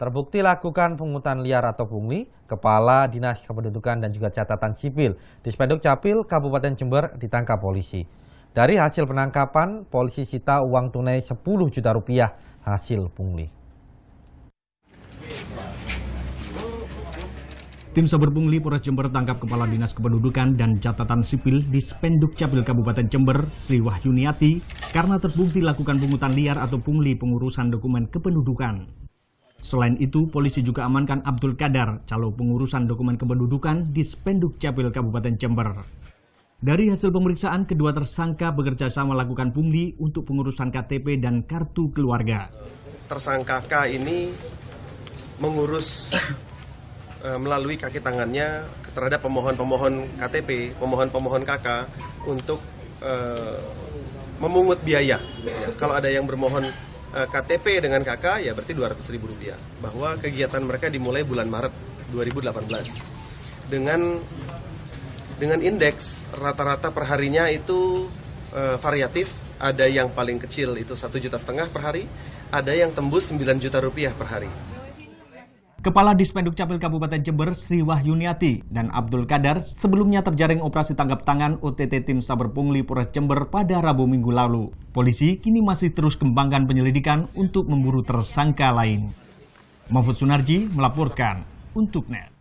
Terbukti lakukan pungutan liar atau pungli, Kepala Dinas Kependudukan dan juga Catatan Sipil di Spenduk Capil, Kabupaten Jember ditangkap polisi. Dari hasil penangkapan, polisi sita uang tunai 10 juta rupiah hasil pungli. Tim Saber Pungli Polres Jember tangkap Kepala Dinas Kependudukan dan Catatan Sipil di Spenduk Capil Kabupaten Jember, Sri Wahyuniati, karena terbukti lakukan pungutan liar atau pungli pengurusan dokumen kependudukan. Selain itu, polisi juga amankan Abdul Kadar, calo pengurusan dokumen kependudukan di Spenduk Capil Kabupaten Jember. Dari hasil pemeriksaan, kedua tersangka bekerja sama melakukan pungli untuk pengurusan KTP dan kartu keluarga. Tersangka K ini mengurus eh, melalui kaki tangannya terhadap pemohon-pemohon KTP, pemohon-pemohon KK untuk eh, memungut biaya. kalau ada yang bermohon Eh, KTP dengan KK ya berarti 200 ribu rupiah bahwa kegiatan mereka dimulai bulan Maret 2018 dengan dengan indeks rata-rata perharinya itu uh, variatif ada yang paling kecil itu satu juta setengah per hari ada yang tembus 9 juta rupiah per hari Kepala Dispenduk Capil Kabupaten Jember Sri Wahyuniati dan Abdul Kadar sebelumnya terjaring operasi tangkap tangan OTT Tim Saber Pungli Polres Jember pada Rabu minggu lalu. Polisi kini masih terus kembangkan penyelidikan untuk memburu tersangka lain. Mahfud Sunarji melaporkan untuk NET.